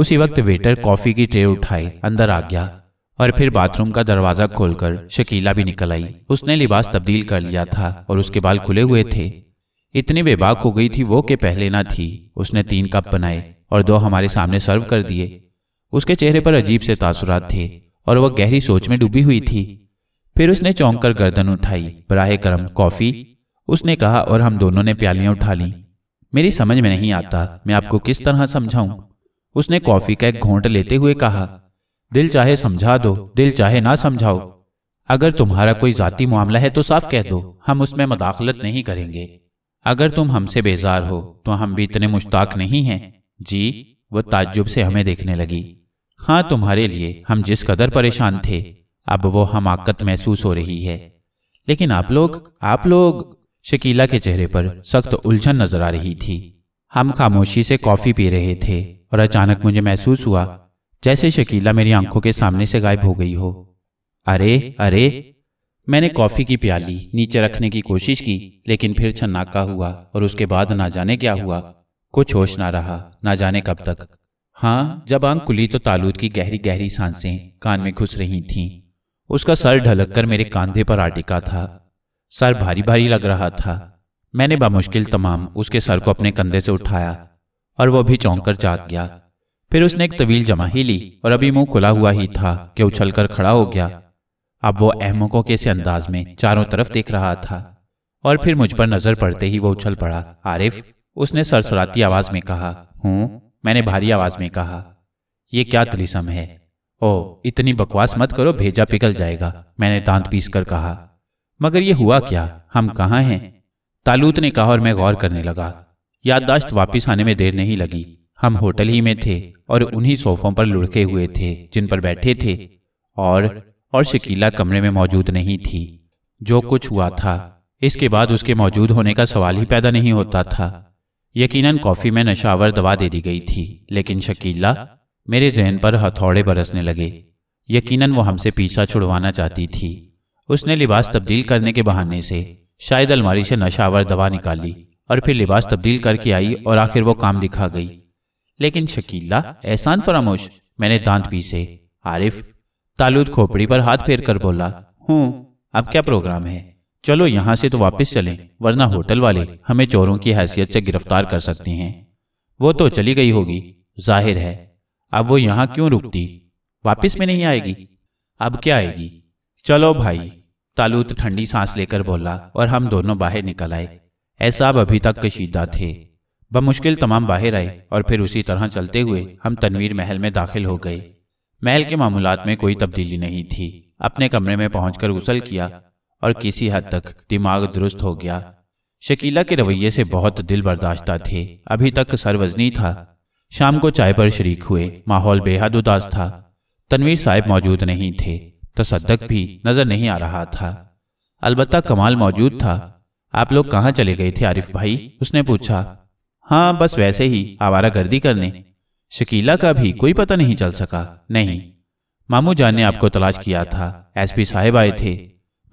उसी वक्त waiter coffee की ट्रे उठाई अंदर आ गया और फिर बाथरूम का दरवाजा खोलकर शकीला भी निकल आई उसने लिबास तब्दील कर लिया था और उसके बाल खुले हुए थे इतनी बेबाक हो गई थी वो कि पहले ना थी उसने तीन कप बनाए और दो हमारे सामने सर्व कर दिए उसके चेहरे पर अजीब से तासुरात थे और वह गहरी सोच में डूबी हुई थी फिर उसने चौंक कर गर्दन उठाई बराह करम कॉफी उसने कहा और हम दोनों ने प्यालियां उठा ली मेरी समझ में नहीं आता मैं आपको किस तरह समझाऊं उसने कॉफी का एक घोंट लेते हुए कहा दिल चाहे समझा दो दिल चाहे ना समझाओ अगर तुम्हारा कोई जाति मामला है तो साफ कह दो हम उसमें मदाखलत नहीं करेंगे अगर तुम हमसे बेजार हो तो हम भी इतने मुश्ताक नहीं हैं जी वो ताज्जुब से हमें देखने लगी हाँ तुम्हारे लिए हम जिस कदर परेशान थे अब वो हमाकत महसूस हो रही है लेकिन आप लोग आप लोग शकीला के चेहरे पर सख्त उलझन नजर आ रही थी हम खामोशी से कॉफी पी रहे थे और अचानक मुझे महसूस हुआ जैसे शकीला मेरी आंखों के सामने से गायब हो गई हो अरे अरे मैंने कॉफी की प्याली नीचे रखने की कोशिश की लेकिन फिर छन्नाका हुआ और उसके बाद ना जाने क्या हुआ कुछ होश ना रहा ना जाने कब तक हाँ जब आंख खुली तो तालूद की गहरी गहरी सांसें कान में घुस रही थीं उसका सर ढलक कर मेरे कांधे पर आटिका था सर भारी भारी लग रहा था मैंने बामुश्किल तमाम उसके सर को अपने कंधे से उठाया और वह भी चौंक कर जाग गया फिर उसने एक तवील जमा ही ली और अभी मुंह खुला हुआ ही था कि उछलकर खड़ा हो गया अब वो अहमकों के से अंदाज में चारों तरफ देख रहा था और फिर मुझ पर नजर पड़ते ही वो उछल पड़ा आरिफ उसने सरसराती आवाज में कहा हूँ मैंने भारी आवाज में कहा यह क्या तलिसम है ओ इतनी बकवास मत करो भेजा पिघल जाएगा मैंने दांत पीस कर कहा मगर यह हुआ क्या हम कहा हैं तालूत ने कहा और मैं गौर करने लगा याददाश्त वापस आने में देर नहीं लगी हम होटल ही में थे और उन्हीं सोफों पर लुढ़के हुए थे जिन पर बैठे थे और और शकीला कमरे में मौजूद नहीं थी जो कुछ हुआ था इसके बाद उसके मौजूद होने का सवाल ही पैदा नहीं होता था यकीनन कॉफी में नशावर दवा दे दी गई थी लेकिन शकीला मेरे जहन पर हथौड़े बरसने लगे यकीनन वो हमसे पीछा छुड़वाना चाहती थी उसने लिबास तब्दील करने के बहाने से शायद अलमारी से नशावर दवा निकाली और फिर लिबास तब्दील करके आई और आखिर वो काम दिखा गई लेकिन शकीला एहसान फरामोश मैंने दांत पीसे आरिफ तालुद खोपड़ी पर हाथ फेर कर बोला हूँ अब क्या प्रोग्राम है चलो यहाँ से तो वापस चलें वरना होटल वाले हमें चोरों की हैसियत से गिरफ्तार कर सकते हैं वो तो चली गई होगी जाहिर है अब वो यहाँ क्यों रुकती वापस में नहीं आएगी अब क्या आएगी चलो भाई तालुत ठंडी सांस लेकर बोला और हम दोनों बाहर निकल आए ऐसा अभी तक कशीदा थे बमुश्किल तमाम बाहर आए और फिर उसी तरह चलते हुए हम तनवीर महल में दाखिल हो गए महल के मामूलात में कोई तब्दीली नहीं थी अपने कमरे में पहुंचकर गुसल किया और किसी हद तक दिमाग दुरुस्त हो गया शकीला के रवैये से बहुत दिल बर्दाश्ता थे अभी तक सरवजनी था शाम को चाय पर शरीक हुए माहौल बेहद उदास था तनवीर साहब मौजूद नहीं थे तसदक भी नजर नहीं आ रहा था अलबत्ता कमाल मौजूद था आप लोग कहाँ चले गए थे आरिफ भाई उसने पूछा हाँ बस वैसे ही आवारा गर्दी करने शकीला का भी कोई पता नहीं चल सका नहीं मामू जान ने आपको तलाश किया था एसपी साहेब आए थे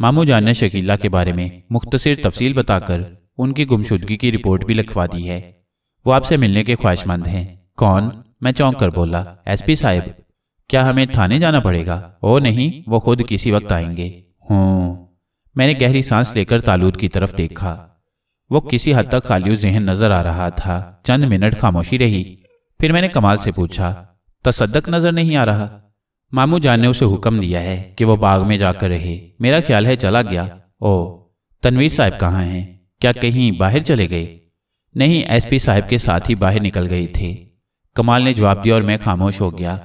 मामू जान ने शकीला के बारे में मुख्तसर तफसील बताकर उनकी गुमशुदगी की रिपोर्ट भी लिखवा दी है वो आपसे मिलने के ख्वाहिशमंद हैं कौन मैं चौंक कर बोला एसपी साहब क्या हमें थाने जाना पड़ेगा ओ नहीं वो खुद किसी वक्त आएंगे हूँ मैंने गहरी सांस लेकर तालूद की तरफ देखा वो किसी हद तक खाली जहन नजर आ रहा था चंद मिनट खामोशी रही फिर मैंने कमाल से पूछा तसदक नजर नहीं आ रहा मामू जान ने उसे हुक्म दिया है कि वो बाग में जाकर रहे मेरा ख्याल है चला गया ओ तनवीर साहब कहाँ हैं क्या कहीं बाहर चले गए नहीं एसपी साहब के साथ ही बाहर निकल गए थे कमाल ने जवाब दिया और मैं खामोश हो गया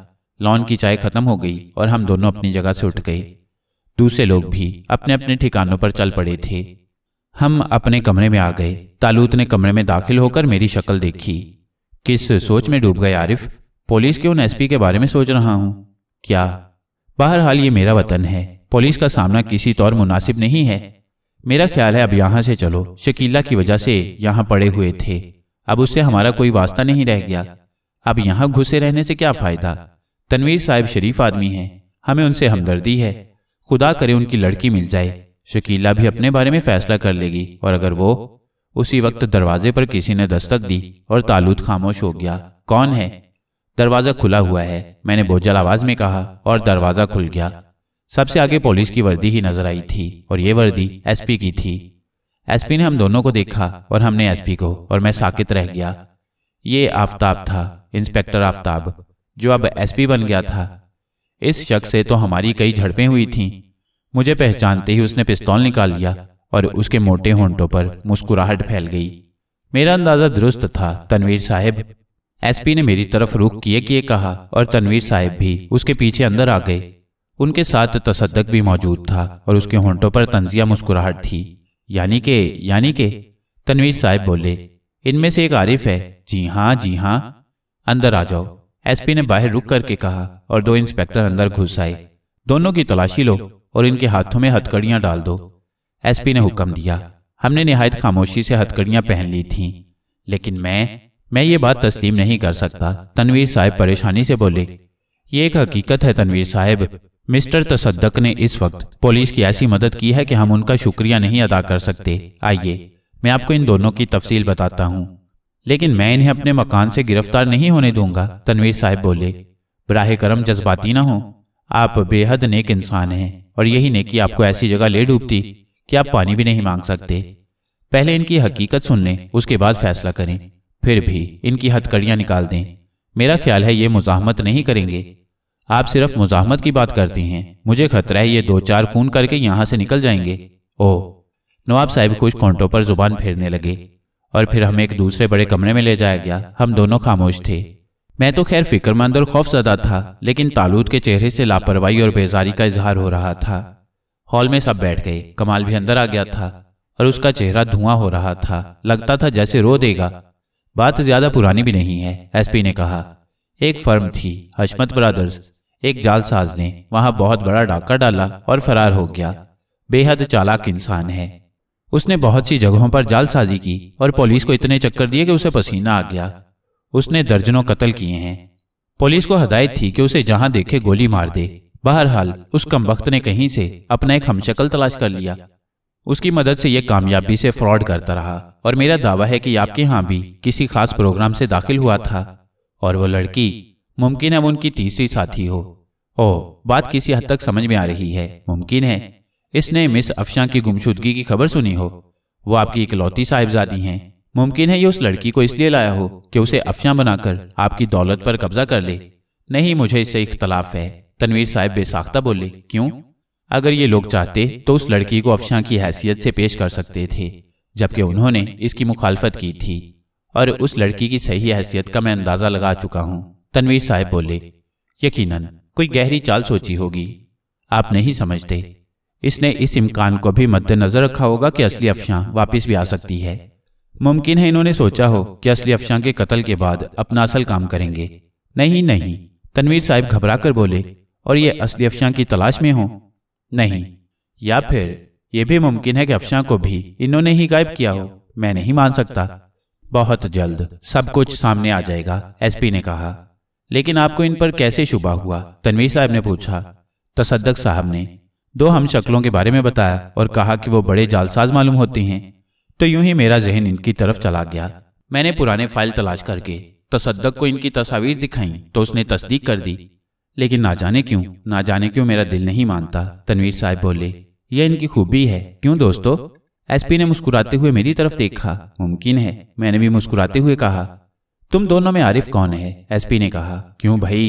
लॉन की चाय खत्म हो गई और हम दोनों अपनी जगह से उठ गए दूसरे लोग भी अपने अपने ठिकानों पर चल पड़े थे हम अपने कमरे में आ गए तालूत ने कमरे में दाखिल होकर मेरी शक्ल देखी किस सोच में डूब गए आरिफ पुलिस के उन एसपी के बारे में सोच रहा हूँ क्या बहरहाल ये मेरा वतन है पुलिस का सामना किसी तौर मुनासिब नहीं है मेरा ख्याल है अब यहाँ से चलो शकीला की वजह से यहाँ पड़े हुए थे अब उससे हमारा कोई वास्ता नहीं रह गया अब यहाँ घुसे रहने से क्या फायदा तनवीर साहिब शरीफ आदमी हैं हमें उनसे हमदर्दी है खुदा करे उनकी लड़की मिल जाए शकीला भी अपने बारे में फैसला कर लेगी और अगर वो उसी वक्त दरवाजे पर किसी ने दस्तक दी और तालूद खामोश हो गया कौन है दरवाजा खुला हुआ है मैंने बोझल आवाज में कहा और दरवाजा खुल गया सबसे आगे पुलिस की वर्दी ही नजर आई थी और ये वर्दी एसपी की थी एसपी ने हम दोनों को देखा और हमने एसपी को और मैं साकित रह गया ये आफ्ताब था इंस्पेक्टर आफ्ताब जो अब एसपी बन गया था इस शख्स से तो, तो हमारी कई झड़पें हुई थीं मुझे पहचानते ही उसने पिस्तौल निकाल लिया और उसके मोटे होंठों पर मुस्कुराहट फैल गई मेरा अंदाजा दुरुस्त था तनवीर साहब एसपी ने मेरी तरफ रुख किए किए कहा और तनवीर साहब भी उसके पीछे अंदर आ गए उनके साथ तसदक भी मौजूद था और उसके होंठों पर तंजिया मुस्कुराहट थी यानी के यानी के तनवीर साहब बोले इनमें से एक आरिफ है जी हाँ जी हाँ अंदर आ जाओ एसपी ने बाहर रुक करके कहा और दो इंस्पेक्टर अंदर घुस आए दोनों की तलाशी लो और इनके हाथों में हथकड़ियां डाल दो एसपी ने हुक्म दिया हमने निहायत खामोशी से हथकड़ियां पहन ली थीं लेकिन मैं मैं ये बात तस्लीम नहीं कर सकता तनवीर साहब परेशानी से बोले ये एक हकीकत है तनवीर साहब मिस्टर तसद्दक ने इस वक्त पुलिस की ऐसी मदद की है कि हम उनका शुक्रिया नहीं अदा कर सकते आइए मैं आपको इन दोनों की तफसील बताता हूँ लेकिन मैं इन्हें अपने मकान से गिरफ्तार नहीं होने दूंगा तनवीर साहब बोले बराह करम जज्बाती ना हो आप बेहद नेक इंसान हैं और यही नेकी आपको ऐसी जगह ले डूबती कि आप पानी भी नहीं मांग सकते पहले इनकी हकीकत सुन लें उसके बाद फैसला करें फिर भी इनकी हथकड़ियां निकाल दें मेरा ख्याल है ये मुजाहमत नहीं करेंगे आप सिर्फ मुजाहमत की बात करती हैं मुझे खतरा है ये दो चार खून करके यहां से निकल जाएंगे ओह नवाब साहब खुश कौंटों पर जुबान फेरने लगे और फिर हमें एक दूसरे बड़े कमरे में ले जाया गया हम दोनों खामोश थे मैं तो खैर फिक्रमंद और खौफजदा था लेकिन तालूद के चेहरे से लापरवाही और बेजारी का इजहार हो रहा था हॉल में सब बैठ गए कमाल भी अंदर आ गया था और उसका चेहरा धुआं हो रहा था लगता था जैसे रो देगा बात ज्यादा पुरानी भी नहीं है एसपी ने कहा एक फर्म थी हशमत ब्रदर्स एक जालसाज ने वहां बहुत बड़ा डाका डाला और फरार हो गया बेहद चालाक इंसान है उसने बहुत सी जगहों पर जालसाजी की और पुलिस को इतने चक्कर दिए कि उसे पसीना आ गया उसने दर्जनों कत्ल किए हैं पुलिस को हदायत थी कि उसे जहां देखे गोली मार दे बहरहाल उस वक्त ने कहीं से अपना एक हमशक्ल तलाश कर लिया उसकी मदद से यह कामयाबी से फ्रॉड करता रहा और मेरा दावा है कि आपके यहाँ भी किसी खास प्रोग्राम से दाखिल हुआ था और वो लड़की मुमकिन है उनकी तीसरी साथी हो ओ बात किसी हद तक समझ में आ रही है मुमकिन है इसने मिस अफशा की गुमशुदगी की खबर सुनी हो वो आपकी इकलौती साहिबजादी हैं मुमकिन है ये उस लड़की को इसलिए लाया हो कि उसे अफशा बनाकर आपकी दौलत पर कब्जा कर ले नहीं मुझे इससे इख्तलाफ है तनवीर साहब बेसाख्ता बोले क्यों अगर ये लोग चाहते तो उस लड़की को अफशा की हैसियत से पेश कर सकते थे जबकि उन्होंने इसकी मुखालफत की थी और उस लड़की की सही हैसियत का मैं अंदाजा लगा चुका हूँ तनवीर साहब बोले यकीनन कोई गहरी चाल सोची होगी आप नहीं समझते इसने इस इम्कान को भी मद्देनजर रखा होगा कि असली अफशां वापस भी आ सकती है मुमकिन है इन्होंने सोचा हो कि असली अफशां के कत्ल के बाद अपना असल काम करेंगे नहीं नहीं तनवीर साहब घबरा कर बोले और ये असली अफशां की तलाश में हो नहीं या फिर यह भी मुमकिन है कि अफशां को भी इन्होंने ही गायब किया हो मैं नहीं मान सकता बहुत जल्द सब कुछ सामने आ जाएगा एसपी ने कहा लेकिन आपको इन पर कैसे शुबा हुआ तनवीर साहब ने पूछा तसदक साहब ने दो हम शक्लों के बारे में बताया और कहा कि वो बड़े जालसाज मालूम होती हैं तो यूं ही मेरा जहन इनकी तरफ चला गया मैंने पुराने फाइल तलाश करके तसदक को इनकी तस्वीर दिखाई तो उसने तस्दीक कर दी लेकिन ना जाने क्यों ना जाने क्यों मेरा दिल नहीं मानता तनवीर साहब बोले यह इनकी खूबी है क्यों दोस्तों एसपी ने मुस्कुराते हुए मेरी तरफ देखा मुमकिन है मैंने भी मुस्कुराते हुए कहा तुम दोनों में आरिफ कौन है एसपी ने कहा क्यों भाई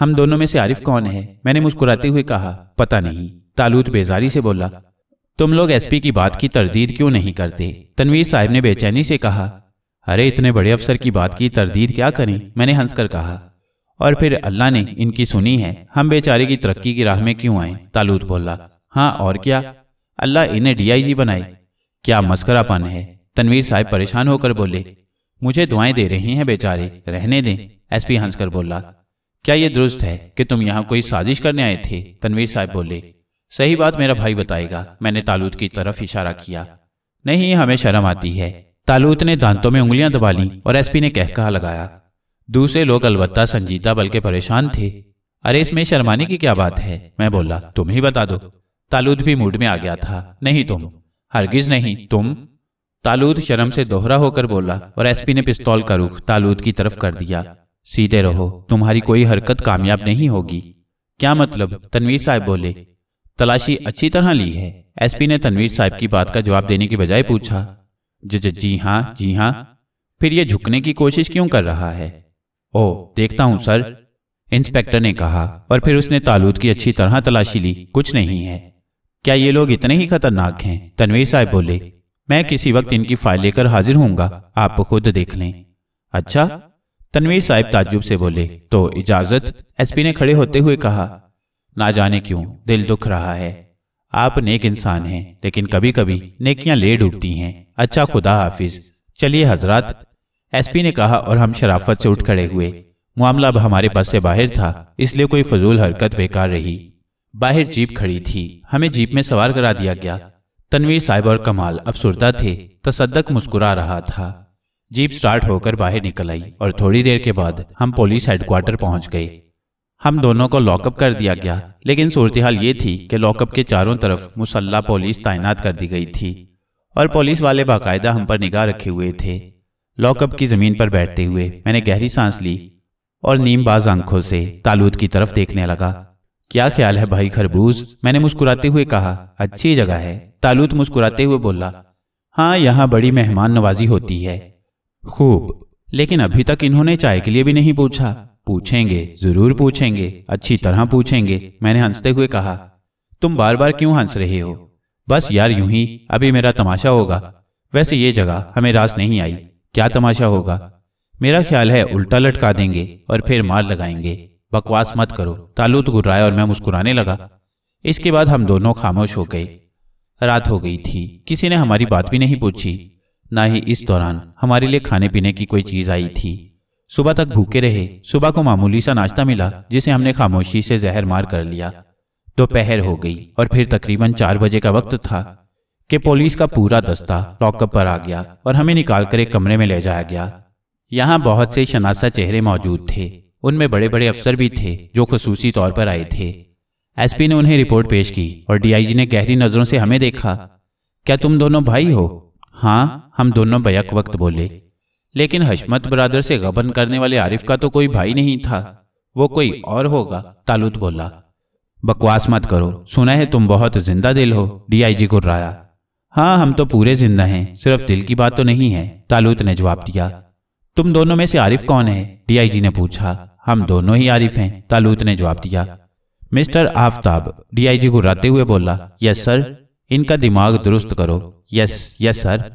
हम दोनों में से आरिफ कौन है मैंने मुस्कुराते हुए कहा पता नहीं तालूत बेजारी से बोला तुम लोग एसपी की बात की तरदीद क्यों नहीं करते तनवीर साहब ने बेचैनी से कहा अरे इतने बड़े अफसर की बात की तरदीद क्या करें मैंने हंसकर कहा और फिर अल्लाह ने इनकी सुनी है हम बेचारे की तरक्की की राह में क्यों आए तालूत बोला हाँ और क्या अल्लाह इन्हें डीआईजी बनाए क्या मस्करापन है तनवीर साहब परेशान होकर बोले मुझे दुआएं दे रही हैं बेचारे रहने दें एसपी हंसकर बोला क्या ये दुरुस्त है कि तुम यहाँ कोई साजिश करने आए थे तनवीर साहब बोले सही बात मेरा भाई बताएगा मैंने तालूत की तरफ इशारा किया नहीं हमें शर्म आती है तालूत ने दांतों में उंगलियां दबा ली और एसपी ने कहकहा लगाया दूसरे लोग अलबत्ता संजीदा बल्कि परेशान थे अरे इसमें शर्माने की क्या बात है मैं बोला तुम ही बता दो तालूद भी मूड में आ गया था नहीं तुम हरगिज नहीं तुम तालूद शर्म से दोहरा होकर बोला और एसपी ने पिस्तौल का रुख तालूद की तरफ कर दिया सीधे रहो तुम्हारी कोई हरकत कामयाब नहीं होगी क्या मतलब तनवीर साहब बोले तलाशी अच्छी तरह ली है एसपी ने तनवीर साहब की बात का जवाब देने की बजाय पूछा जज जी हाँ जी हाँ फिर यह झुकने की कोशिश क्यों कर रहा है ओ देखता हूँ सर इंस्पेक्टर ने कहा और फिर उसने तालूद की अच्छी तरह तलाशी ली कुछ नहीं है क्या ये लोग इतने ही खतरनाक हैं तनवीर साहब बोले मैं किसी वक्त इनकी फाइल लेकर हाजिर होऊंगा आप खुद देख लें अच्छा तनवीर साहब ताज्जुब से बोले तो इजाजत एसपी ने खड़े होते हुए कहा ना जाने क्यों दिल दुख रहा है आप नेक इंसान हैं लेकिन कभी कभी नेकियां ले डूबती हैं अच्छा खुदा हाफिज चलिए हजरत एसपी ने कहा और हम शराफत से उठ खड़े हुए मामला अब हमारे पास से बाहर था इसलिए कोई फजूल हरकत बेकार रही बाहर जीप खड़ी थी हमें जीप में सवार करा दिया गया तनवीर साहब और कमाल अफसरदा थे तसदक मुस्कुरा रहा था जीप स्टार्ट होकर बाहर निकल आई और थोड़ी देर के बाद हम पुलिस हेडक्वार्टर पहुंच गए हम दोनों को लॉकअप कर दिया गया लेकिन सूरत हाल ये थी कि लॉकअप के चारों तरफ मुसल्ला पुलिस तैनात कर दी गई थी और पुलिस वाले बाकायदा हम पर निगाह रखे हुए थे लॉकअप की ज़मीन पर बैठते हुए मैंने गहरी सांस ली और नीमबाज आंखों से तालूद की तरफ देखने लगा क्या ख्याल है भाई खरबूज मैंने मुस्कुराते हुए कहा अच्छी जगह है तालूत मुस्कुराते हुए बोला हाँ यहाँ बड़ी मेहमान नवाजी होती है खूब लेकिन अभी तक इन्होंने चाय के लिए भी नहीं पूछा पूछेंगे जरूर पूछेंगे अच्छी तरह पूछेंगे मैंने हंसते हुए कहा तुम बार बार क्यों हंस रहे हो बस यार यूं ही अभी मेरा तमाशा होगा वैसे ये जगह हमें रास नहीं आई क्या तमाशा होगा मेरा ख्याल है उल्टा लटका देंगे और फिर मार लगाएंगे बकवास मत करो तालूत गुर्राया और मैं मुस्कुराने लगा इसके बाद हम दोनों खामोश हो गए रात हो गई थी किसी ने हमारी बात भी नहीं पूछी ना ही इस दौरान हमारे लिए खाने पीने की कोई चीज आई थी सुबह तक भूखे रहे सुबह को मामूली सा नाश्ता मिला जिसे हमने खामोशी से जहर मार कर लिया दोपहर हो गई और फिर तकरीबन चार बजे का वक्त था कि पुलिस का पूरा दस्ता लॉकअप पर आ गया और हमें निकाल कर एक कमरे में ले जाया गया यहाँ बहुत से शनासा चेहरे मौजूद थे उनमें बड़े बड़े अफसर भी थे जो खसूसी तौर पर आए थे एसपी ने उन्हें रिपोर्ट पेश की और डीआईजी ने गहरी नजरों से हमें देखा क्या तुम दोनों भाई हो हाँ हम दोनों बैक वक्त बोले लेकिन हशमत ब्रादर से गबन करने वाले आरिफ का तो कोई भाई नहीं था वो कोई और होगा तालुत बोला बकवास मत करो सुना है तुम बहुत जिंदा दिल हो डीआईजी गुर्राया हाँ हम तो पूरे जिंदा हैं सिर्फ दिल की बात तो नहीं है तालुत ने जवाब दिया तुम दोनों में से आरिफ कौन है डीआईजी ने पूछा हम दोनों ही आरिफ हैं तालुत ने जवाब दिया मिस्टर आफताब डीआईजी गुर्राते हुए बोला यस सर इनका दिमाग दुरुस्त करो यस यस सर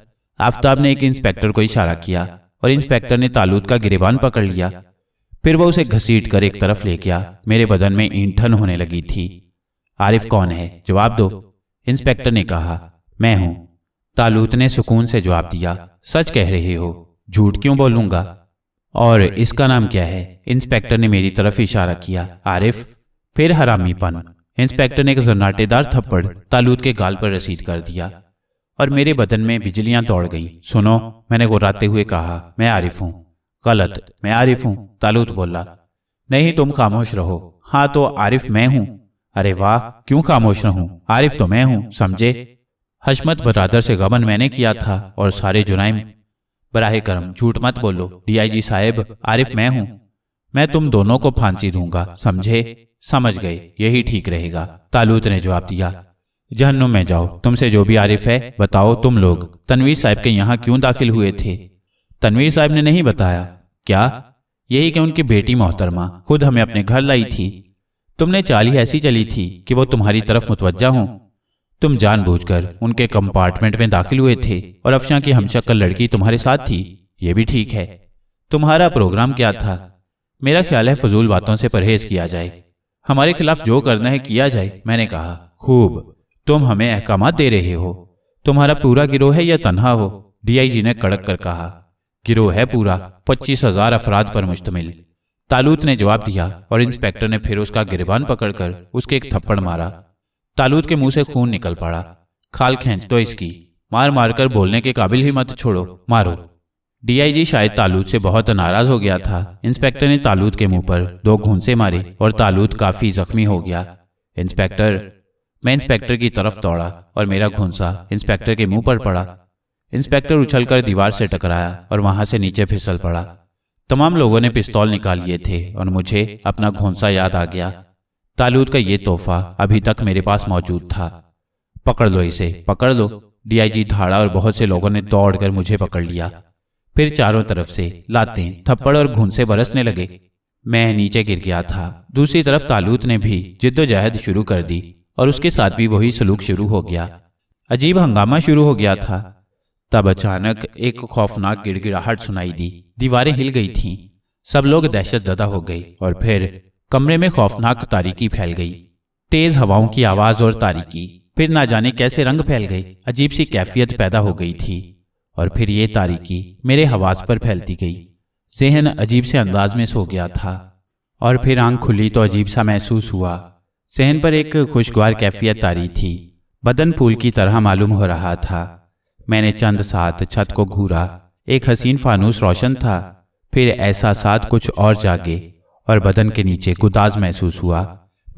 आफताब ने एक इंस्पेक्टर को इशारा किया और इंस्पेक्टर ने तालूद का गिरेबान पकड़ लिया फिर वह उसे घसीट कर एक तरफ ले गया मेरे बदन में ईंठन होने लगी थी आरिफ कौन है जवाब दो इंस्पेक्टर ने कहा मैं हूं तालूत ने सुकून से जवाब दिया सच कह रहे हो झूठ क्यों बोलूंगा और इसका नाम क्या है इंस्पेक्टर ने मेरी तरफ इशारा किया आरिफ फिर हरामीपन इंस्पेक्टर ने एक जरनाटेदार थप्पड़ तालूत के गाल पर रसीद कर दिया और मेरे बदन में बिजलियां दौड़ गईं। सुनो मैंने गुर्राते हुए कहा मैं आरिफ हूँ गलत मैं आरिफ हूँ तालूत बोला नहीं तुम खामोश रहो हाँ तो आरिफ मैं हूँ अरे वाह क्यों खामोश रहूं आरिफ तो मैं हूँ समझे हशमत बरादर से गबन मैंने किया था और सारे जुराइम बराह करम झूठ मत बोलो डीआईजी साहेब आरिफ मैं हूँ मैं तुम दोनों को फांसी दूंगा समझे समझ गए यही ठीक रहेगा तालूत ने जवाब दिया जहनुम में जाओ तुमसे जो भी आरिफ है बताओ तुम लोग तनवीर साहब के यहाँ क्यों दाखिल हुए थे तनवीर साहब ने नहीं बताया क्या यही कि उनकी बेटी मोहतरमा खुद हमें अपने घर लाई थी तुमने चाली ऐसी चली थी कि वो तुम्हारी तरफ मुतवजा हो तुम जानबूझकर उनके कंपार्टमेंट में दाखिल हुए थे और अफशा की हमशक्ल लड़की तुम्हारे साथ थी ये भी ठीक है तुम्हारा प्रोग्राम क्या था मेरा ख्याल है फजूल बातों से परहेज किया जाए हमारे खिलाफ जो करना है किया जाए मैंने कहा खूब तुम हमें अहकाम दे रहे हो तुम्हारा पूरा गिरोह है या तनहा हो डीआईजी ने कड़क कर कहा गिरोह है पूरा पच्चीस हजार अफराद पर मुश्तमिल तालूत ने जवाब दिया और इंस्पेक्टर ने फिर उसका गिरबान पकड़कर उसके एक थप्पड़ मारा तालूत के मुंह से खून निकल पड़ा खाल खेच दो इसकी मार मार कर बोलने के काबिल ही मत छोड़ो मारो डीआईजी शायद तालूत से बहुत नाराज हो गया था इंस्पेक्टर ने तालूत के मुंह पर दो घूंसे मारे और तालूत काफी जख्मी हो गया इंस्पेक्टर मैं इंस्पेक्टर की तरफ दौड़ा और मेरा घुंसा इंस्पेक्टर के मुंह पर पड़ा इंस्पेक्टर उछलकर दीवार से टकराया और वहां से नीचे फिसल पड़ा तमाम लोगों ने पिस्तौल निकाल लिए थे और मुझे अपना घोंसा याद आ गया तालूद का ये तोहफा अभी तक मेरे पास मौजूद था पकड़ लो इसे पकड़ लो डीआईजी धाड़ा और बहुत से लोगों ने दौड़कर मुझे पकड़ लिया फिर चारों तरफ से लाते थप्पड़ और घूंसे बरसने लगे मैं नीचे गिर गया था दूसरी तरफ तालूत ने भी जिद्दोजहद शुरू कर दी और उसके साथ भी वही सलूक शुरू हो गया अजीब हंगामा शुरू हो गया था तब अचानक एक खौफनाक गिड़गिड़ाहट सुनाई दी दीवारें हिल गई थीं सब लोग दहशत जदा हो गए और फिर कमरे में खौफनाक तारीकी फैल गई तेज हवाओं की आवाज और तारीकी फिर ना जाने कैसे रंग फैल गई अजीब सी कैफियत पैदा हो गई थी और फिर ये तारीकी मेरे हवास पर फैलती गई जहन अजीब से अंदाज में सो गया था और फिर आंख खुली तो अजीब सा महसूस हुआ सहन पर एक खुशगवार कैफियत आ रही थी बदन फूल की तरह मालूम हो रहा था मैंने चंद साथ छत को घूरा एक हसीन फानूस रोशन था फिर ऐसा साथ कुछ और जागे और बदन के नीचे गुदाज महसूस हुआ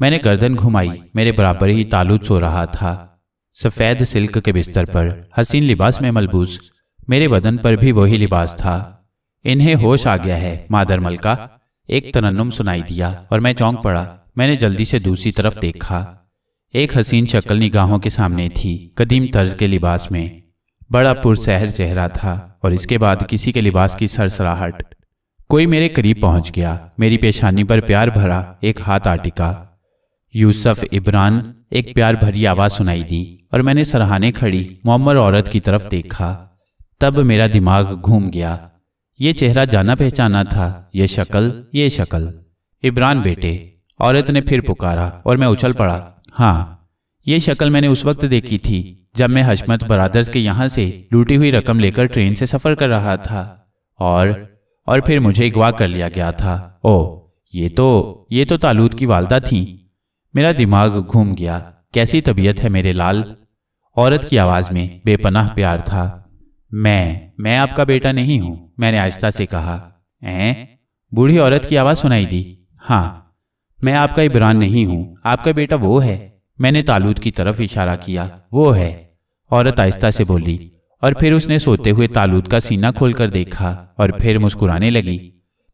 मैंने गर्दन घुमाई मेरे बराबर ही तालुद सो रहा था सफ़ेद सिल्क के बिस्तर पर हसीन लिबास में मलबूस मेरे बदन पर भी वही लिबास था इन्हें होश आ गया है मादर मलका एक तरन्नुम सुनाई दिया और मैं चौंक पड़ा मैंने जल्दी से दूसरी तरफ देखा एक हसीन शक्ल निगाहों के सामने थी कदीम तर्ज के लिबास में बड़ा पुरसहर चेहरा था और इसके बाद किसी के लिबास की सरसराहट कोई मेरे करीब पहुंच गया मेरी पेशानी पर प्यार भरा एक हाथ आटिका यूसुफ इब्रान एक प्यार भरी आवाज सुनाई दी और मैंने सराहाने खड़ी मोहम्मद औरत की तरफ देखा तब मेरा दिमाग घूम गया ये चेहरा जाना पहचाना था ये शक्ल ये शक्ल इब्रान बेटे औरत ने फिर पुकारा और मैं उछल पड़ा हाँ ये शक्ल मैंने उस वक्त देखी थी जब मैं हजमत बरदर्स के यहाँ से लूटी हुई रकम लेकर ट्रेन से सफर कर रहा था और और फिर मुझे अगवा कर लिया गया था ओ ये तो ये तो तालूद की वालदा थी मेरा दिमाग घूम गया कैसी तबीयत है मेरे लाल औरत की आवाज में बेपनाह प्यार था मैं मैं आपका बेटा नहीं हूं मैंने आहिस्ता से कहा ऐ बूढ़ी औरत की आवाज सुनाई दी हाँ मैं आपका इबरान नहीं हूँ आपका बेटा वो है मैंने तालूद की तरफ इशारा किया वो है औरत आहिस्ता से बोली और फिर उसने सोते हुए तालूद का सीना खोलकर देखा और फिर मुस्कुराने लगी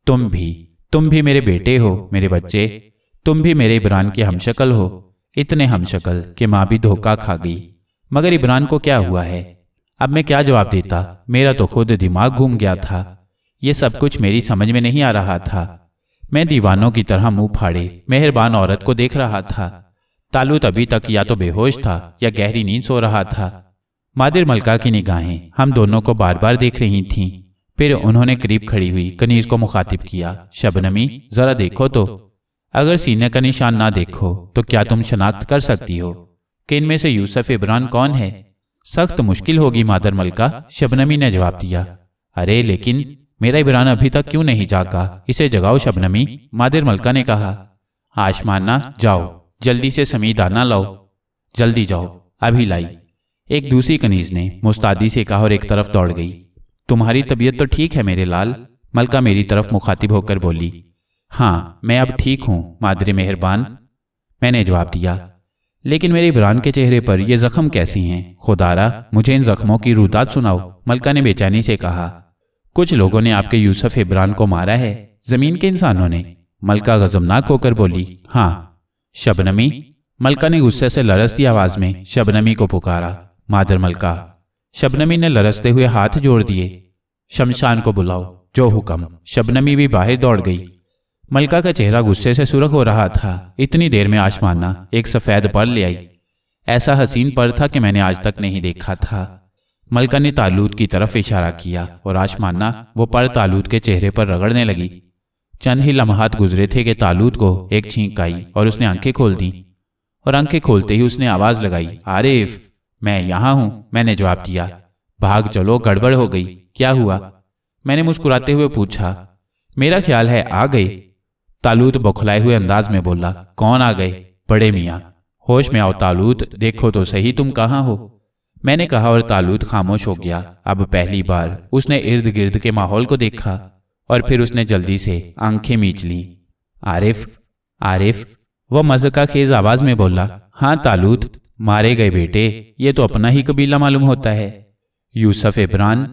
तुम भी तुम भी मेरे बेटे हो मेरे बच्चे तुम भी मेरे इबरान के हमशक्ल हो इतने हमशक्ल कि माँ भी धोखा खा गई मगर इबरान को क्या हुआ है अब मैं क्या जवाब देता मेरा तो खुद दिमाग घूम गया था ये सब कुछ मेरी समझ में नहीं आ रहा था मैं दीवानों की तरह मुंह फाड़े मेहरबान औरत को देख रहा था तालुत अभी तक या तो बेहोश था या गहरी नींद सो रहा था मादिर मलका की निगाहें हम दोनों को बार बार देख रही थीं फिर उन्होंने करीब खड़ी हुई कनीज को मुखातिब किया शबनमी जरा देखो तो अगर सीने का निशान ना देखो तो क्या तुम शनाख्त कर सकती हो कि इनमें से यूसुफ इब्रान कौन है सख्त मुश्किल होगी मादर मलका शबनमी ने जवाब दिया अरे लेकिन मेरा इबरान अभी तक क्यों नहीं जागा इसे जगाओ शबनमी मादिर मलका ने कहा आशमाना जाओ जल्दी से समी दाना लाओ जल्दी जाओ अभी लाई एक दूसरी कनीज ने मुस्तादी से कहा और एक तरफ दौड़ गई तुम्हारी तबीयत तो ठीक है मेरे लाल मलका मेरी तरफ मुखातिब होकर बोली हाँ मैं अब ठीक हूं मादिर मेहरबान मैंने जवाब दिया लेकिन मेरे इबरान के चेहरे पर यह जख्म कैसी हैं खुदारा मुझे इन जख्मों की रुदात सुनाओ मलका ने बेचैनी से कहा कुछ लोगों ने आपके यूसुफ इब्रान को मारा है जमीन के इंसानों ने मलका गजमनाक होकर बोली हाँ शबनमी मलका ने गुस्से से लरसती आवाज में शबनमी को पुकारा मादर मलका शबनमी ने लरसते हुए हाथ जोड़ दिए शमशान को बुलाओ जो हुक्म शबनमी भी बाहर दौड़ गई मलका का चेहरा गुस्से से सुरख हो रहा था इतनी देर में आशमाना एक सफेद पर ले आई ऐसा हसीन पर था कि मैंने आज तक नहीं देखा था मलका ने तालूद की तरफ इशारा किया और आशमाना वो पर तालूद के चेहरे पर रगड़ने लगी चंद ही लम्हात गुजरे थे कि तालूद को एक छींक आई और उसने आंखें खोल दी और आंखें खोलते ही उसने आवाज लगाई आरिफ मैं यहाँ हूं मैंने जवाब दिया भाग चलो गड़बड़ हो गई क्या हुआ मैंने मुस्कुराते हुए पूछा मेरा ख्याल है आ गए तालूद बौखलाए हुए अंदाज में बोला कौन आ गए बड़े मियाँ होश में आओ तालूत देखो तो सही तुम कहाँ हो मैंने कहा और तालूद खामोश हो गया अब पहली बार उसने इर्द गिर्द के माहौल को देखा और फिर उसने जल्दी से आंखें मीच ली आरिफ आरिफ वह मजका खेज आवाज में बोला हाँ तालूत मारे गए बेटे ये तो अपना ही कबीला मालूम होता है यूसफ इब्रान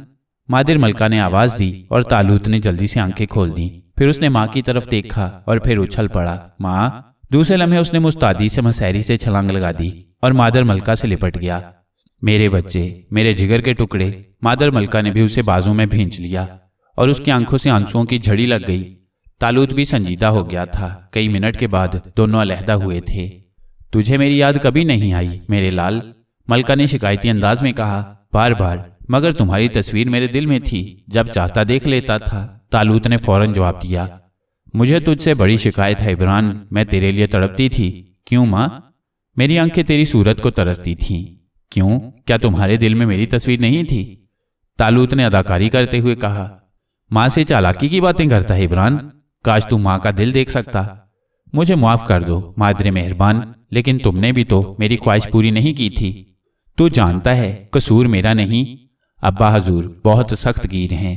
मादिर मलका ने आवाज दी और तालूत ने जल्दी से आंखें खोल दी फिर उसने माँ की तरफ देखा और फिर उछल पड़ा माँ दूसरे लम्हे उसने मुस्तादी से मसैरी से छलांग लगा दी और मादर मलका से लिपट गया मेरे बच्चे मेरे जिगर के टुकड़े मादर मलका ने भी उसे बाजू में भींच लिया और उसकी आंखों से आंसुओं की झड़ी लग गई तालूद भी संजीदा हो गया था कई मिनट के बाद दोनों अलहदा हुए थे तुझे मेरी याद कभी नहीं आई मेरे लाल मलका ने शिकायती अंदाज में कहा बार बार मगर तुम्हारी तस्वीर मेरे दिल में थी जब चाहता देख लेता था तालूत ने फौरन जवाब दिया मुझे तुझसे बड़ी शिकायत है इबरान मैं तेरे लिए तड़पती थी क्यों माँ मेरी आंखें तेरी सूरत को तरसती थीं क्यों क्या तुम्हारे दिल में मेरी तस्वीर नहीं थी तालूत ने अदाकारी करते हुए कहा माँ से चालाकी की बातें करता है इमरान काश तू मां का दिल देख सकता मुझे माफ कर दो मादरे मेहरबान लेकिन तुमने भी तो मेरी ख्वाहिश पूरी नहीं की थी तू जानता है कसूर मेरा नहीं अब्बा हजूर बहुत सख्त गिर हैं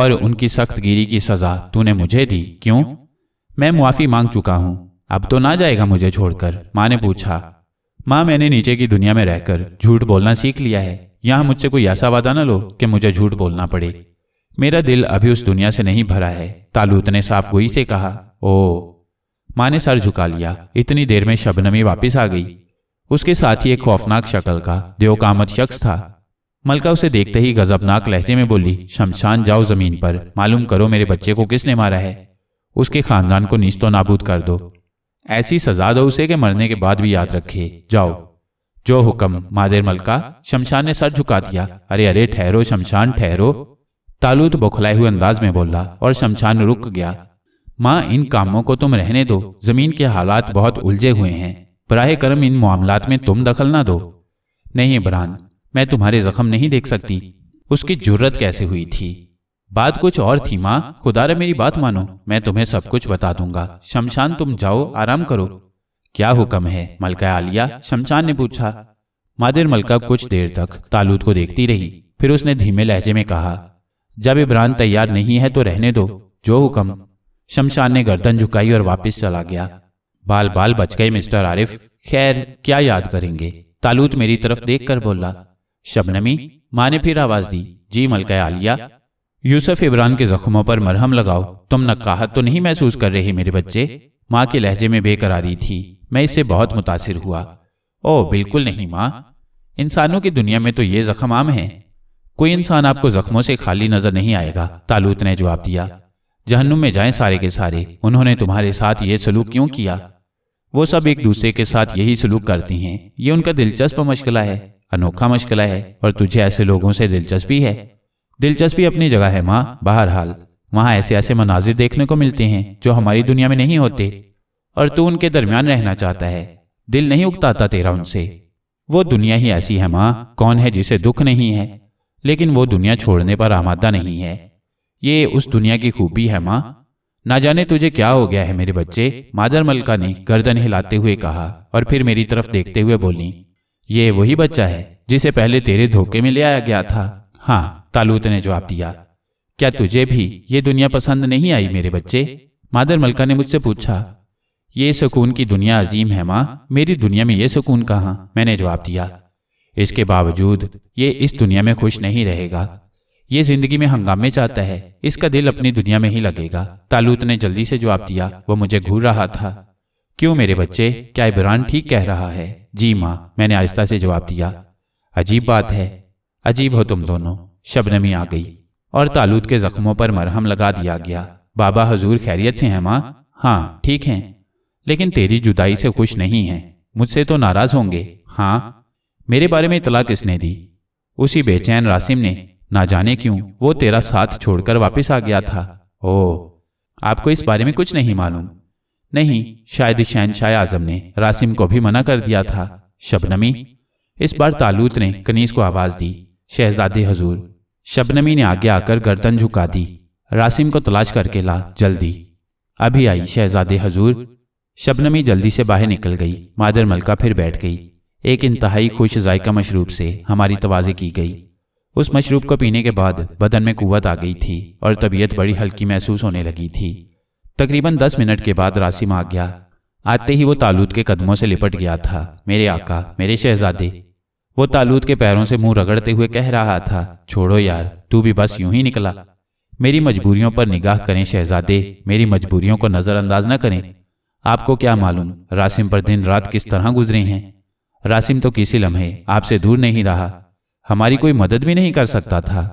और उनकी सख्त गिरी की सजा तूने मुझे दी क्यों मैं मुआफ़ी मांग चुका हूं अब तो ना जाएगा मुझे छोड़कर माँ ने पूछा माँ मैंने नीचे की दुनिया में रहकर झूठ बोलना सीख लिया है यहाँ मुझसे कोई ऐसा वादा न लो कि मुझे झूठ बोलना पड़े मेरा दिल अभी उस दुनिया से नहीं भरा है तालूत ने साफ गोई से कहा ओ माँ ने सर झुका लिया इतनी देर में शबनमी वापस आ गई उसके साथ ही एक खौफनाक शक्ल का देवकामत शख्स था मलका उसे देखते ही गजबनाक लहजे में बोली शमशान जाओ जमीन पर मालूम करो मेरे बच्चे को किसने मारा है उसके खानदान को नीचतो नाबूद कर दो ऐसी सजा दो उसे के मरने के बाद भी याद रखे जाओ जो हुक्म मादेर मलका शमशान ने सर झुका दिया अरे अरे ठहरो शमशान ठहरो तालूत बौखलाए हुए अंदाज में बोला और शमशान रुक गया माँ इन कामों को तुम रहने दो जमीन के हालात बहुत उलझे हुए हैं बराह करम इन मामलात में तुम दखल ना दो नहीं बरान मैं तुम्हारे जख्म नहीं देख सकती उसकी जुर्रत कैसे हुई थी बात कुछ और थी माँ खुदारे मेरी बात मानो मैं तुम्हें सब कुछ बता दूंगा शमशान तुम जाओ आराम करो क्या हुक्म है मलका आलिया शमशान ने पूछा मादिर मलका कुछ देर तक तालूद को देखती रही फिर उसने धीमे लहजे में कहा जब इब्रान तैयार नहीं है तो रहने दो जो हुक्म शमशान ने गर्दन झुकाई और वापस चला गया बाल बाल बच गए मिस्टर आरिफ खैर क्या याद करेंगे तालूत मेरी तरफ देखकर बोला शबनमी माँ ने फिर आवाज दी जी मलका आलिया यूसुफ इमरान के जख्मों पर मरहम लगाओ तुम नक्काहत तो नहीं महसूस कर रही मेरे बच्चे माँ के लहजे में बेकरारी थी मैं इससे बहुत मुतासर हुआ ओ बिल्कुल नहीं माँ इंसानों की दुनिया में तो ये जख्म आम है कोई इंसान आपको जख्मों से खाली नजर नहीं आएगा तालूत ने जवाब दिया जहन्नुम में जाएं सारे के सारे उन्होंने तुम्हारे साथ ये सलूक क्यों किया वो सब एक दूसरे के साथ यही सलूक करती हैं ये उनका दिलचस्प मशकला है अनोखा मशकला है और तुझे ऐसे लोगों से दिलचस्पी है दिलचस्पी अपनी जगह है माँ बहरहाल वहाँ ऐसे ऐसे मनाजिर देखने को मिलते हैं जो हमारी दुनिया में नहीं होते और तू उनके दरमियान रहना चाहता है दिल नहीं उगताता तेरा उनसे वो दुनिया ही ऐसी है माँ कौन है जिसे दुख नहीं है लेकिन वो दुनिया छोड़ने पर आमादा नहीं है ये उस दुनिया की खूबी है माँ ना जाने तुझे क्या हो गया है मेरे बच्चे मादर मलका ने गर्दन हिलाते हुए कहा और फिर मेरी तरफ देखते हुए बोली ये वही बच्चा है जिसे पहले तेरे धोखे में ले आया गया था हाँ तालूत ने जवाब दिया क्या तुझे भी ये दुनिया पसंद नहीं आई मेरे बच्चे मादर मलका ने मुझसे पूछा ये सुकून की दुनिया अजीम है माँ मेरी दुनिया में ये सुकून कहाँ मैंने जवाब दिया इसके बावजूद ये इस दुनिया में खुश नहीं रहेगा ये जिंदगी में हंगामे चाहता है इसका दिल अपनी दुनिया में ही लगेगा तालूत ने जल्दी से जवाब दिया वो मुझे घूर रहा था क्यों मेरे बच्चे क्या इबरान ठीक कह रहा है जी माँ मैंने आहिस्ता से जवाब दिया अजीब बात है अजीब हो तुम दोनों शबनमी आ गई और तालूद के जख्मों पर मरहम लगा दिया गया बाबा हजूर खैरियत से हैं माँ हाँ ठीक हैं लेकिन तेरी जुदाई से खुश नहीं है मुझसे तो नाराज होंगे हाँ मेरे बारे में इतला किसने दी उसी बेचैन रासिम ने ना जाने क्यों वो तेरा साथ छोड़कर वापस आ गया था ओ आपको इस बारे में कुछ नहीं मालूम नहीं शायद शहनशाह आजम ने रासिम को भी मना कर दिया था शबनमी इस बार तालूत ने कनीस को आवाज दी शहजादे हजूर शबनमी ने आगे आकर गर्दन झुका दी रासिम को तलाश करके ला जल्दी अभी आई शहजादे हजूर शबनमी जल्दी से बाहर निकल गई मादर मलका फिर बैठ गई एक इंतहाई खुश जायका मशरूब से हमारी तोज़े की गई उस मशरूब को पीने के बाद बदन में कुवत आ गई थी और तबीयत बड़ी हल्की महसूस होने लगी थी तकरीबन दस मिनट के बाद रासिम आ गया आते ही वो तालूद के कदमों से लिपट गया था मेरे आका मेरे शहजादे वो तालूद के पैरों से मुंह रगड़ते हुए कह रहा था छोड़ो यार तू भी बस यूं ही निकला मेरी मजबूरियों पर निगाह करें शहजादे मेरी मजबूरियों को नजरअंदाज न करें आपको क्या मालूम रासिम पर दिन रात किस तरह गुजरे हैं रासिम तो किसी लम्हे आपसे दूर नहीं रहा हमारी कोई मदद भी नहीं कर सकता था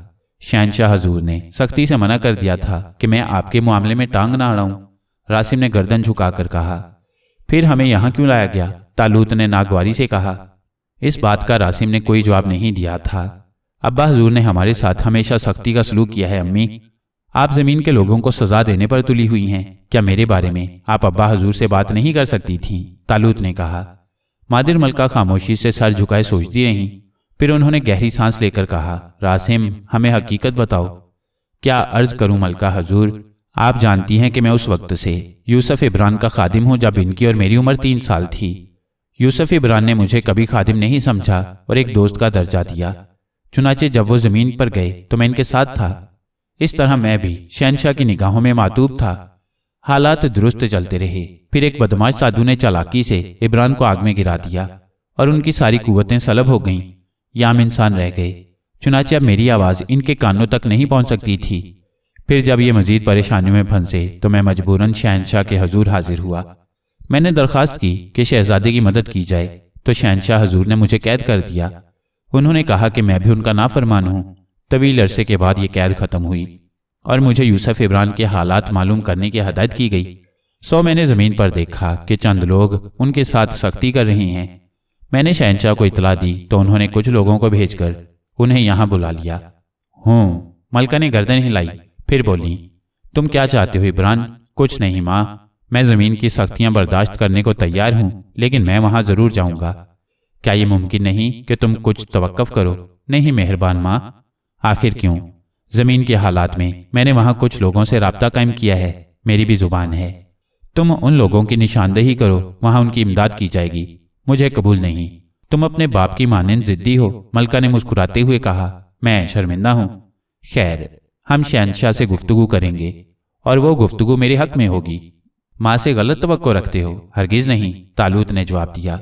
शहनशाह हजूर ने सख्ती से मना कर दिया था कि मैं आपके मामले में टांग ना अड़ाऊं रासिम ने गर्दन झुकाकर कहा फिर हमें यहां क्यों लाया गया तालूत ने नागवारी से कहा इस बात का रासिम ने कोई जवाब नहीं दिया था अब्बा हजूर ने हमारे साथ हमेशा सख्ती का सलूक किया है अम्मी आप जमीन के लोगों को सजा देने पर तुली हुई हैं क्या मेरे बारे में आप अब्बा हजूर से बात नहीं कर सकती थीं तालूत ने कहा मादिर मलका खामोशी से सर झुकाए सोचती रहीं फिर उन्होंने गहरी सांस लेकर कहा रासिम हमें हकीकत बताओ क्या अर्ज करूं मलका हजूर आप जानती हैं कि मैं उस वक्त से यूसुफ इब्रान का खादिम हूं जब इनकी और मेरी उम्र तीन साल थी यूसुफ इब्रान ने मुझे कभी खादिम नहीं समझा और एक दोस्त का दर्जा दिया चुनाचे जब वो जमीन पर गए तो मैं इनके साथ था इस तरह मैं भी शहनशाह की निगाहों में मातूब था हालात दुरुस्त चलते रहे फिर एक बदमाश साधु ने चालाकी से इब्रान को आग में गिरा दिया और उनकी सारी कुवतें सलब हो गईं याम इंसान रह गए चुनाचे अब मेरी आवाज़ इनके कानों तक नहीं पहुंच सकती थी फिर जब ये मजीद परेशानियों में फंसे तो मैं मजबूरन शहनशाह के हजूर हाजिर हुआ मैंने दरख्वास्त की कि शहजादे की मदद की जाए तो शहनशाह हजूर ने मुझे कैद कर दिया उन्होंने कहा कि मैं भी उनका नाफरमान हूँ तवील अरसे के बाद यह कैद खत्म हुई और मुझे यूसुफ इमरान के हालात मालूम करने की हदायत की गई सो मैंने ज़मीन पर देखा कि चंद लोग उनके साथ सख्ती कर रहे हैं मैंने शहनशाह को इतला दी तो उन्होंने कुछ लोगों को भेजकर उन्हें यहाँ बुला लिया हूँ मलका ने गर्दन हिलाई फिर बोली तुम क्या चाहते हो इमरान कुछ नहीं माँ मैं जमीन की सख्तियां बर्दाश्त करने को तैयार हूं लेकिन मैं वहां जरूर जाऊंगा क्या ये मुमकिन नहीं कि तुम कुछ तवक्फ करो नहीं मेहरबान माँ आखिर क्यों जमीन के हालात में मैंने वहां कुछ लोगों से रबता कायम किया है मेरी भी जुबान है तुम उन लोगों की निशानदेही करो वहां उनकी इमदाद की जाएगी मुझे कबूल नहीं तुम अपने बाप की मानंद जिद्दी हो मलका ने मुस्कुराते हुए कहा मैं शर्मिंदा हूँ खैर हम शहनशाह से गुफ्तगु करेंगे और वो गुफ्तगु मेरे हक में होगी माँ से गलत तो रखते हो हरगिज नहीं तालूत ने जवाब दिया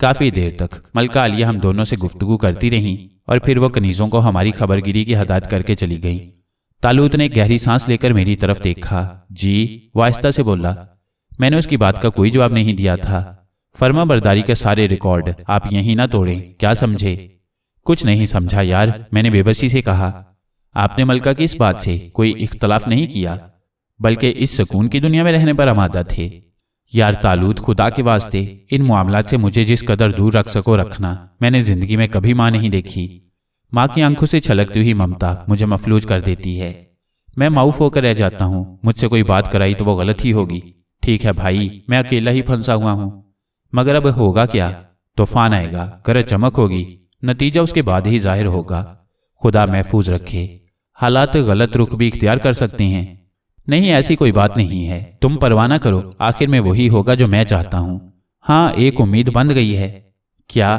काफी देर तक मलका अलिया हम दोनों से गुफ्तगु करती रहीं और फिर वो कनीजों को हमारी खबरगिरी की हदायत करके चली गई तालूत ने गहरी सांस लेकर मेरी तरफ देखा जी वास्ता से बोला मैंने उसकी बात का कोई जवाब नहीं दिया था फर्मा बरदारी के सारे रिकॉर्ड आप यहीं ना तोड़ें क्या समझे कुछ नहीं समझा यार मैंने बेबसी से कहा आपने मलका की इस बात से कोई इख्तलाफ नहीं किया बल्कि इस सुकून की दुनिया में रहने पर आमादा थे यार तालूद खुदा के वास्ते इन मामला से मुझे जिस कदर दूर रख सको रखना मैंने जिंदगी में कभी माँ नहीं देखी माँ की आंखों से छलकती हुई ममता मुझे मफलूज कर देती है मैं माउफ होकर रह जाता हूँ मुझसे कोई बात कराई तो वो गलत ही होगी ठीक है भाई मैं अकेला ही फंसा हुआ हूँ मगर अब होगा क्या तूफान आएगा गरज चमक होगी नतीजा उसके बाद ही जाहिर होगा खुदा महफूज रखे हालात गलत रुख भी इख्तियार कर सकते हैं नहीं ऐसी कोई बात नहीं है तुम परवाना करो आखिर में वही होगा जो मैं चाहता हूँ हाँ, हाँ एक उम्मीद बन गई है क्या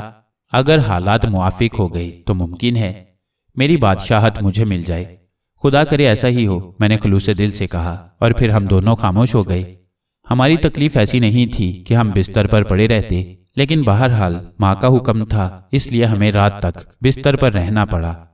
अगर हालात मुआफिक हो गए तो, तो मुमकिन है मेरी बादशाहत मुझे मिल जाए खुदा करे ऐसा ही हो मैंने खलूस दिल से कहा और फिर हम दोनों खामोश हो गए हमारी तकलीफ ऐसी नहीं थी कि हम बिस्तर पर पड़े रहते लेकिन बहरहाल माँ का हुक्म था इसलिए हमें रात तक बिस्तर पर रहना पड़ा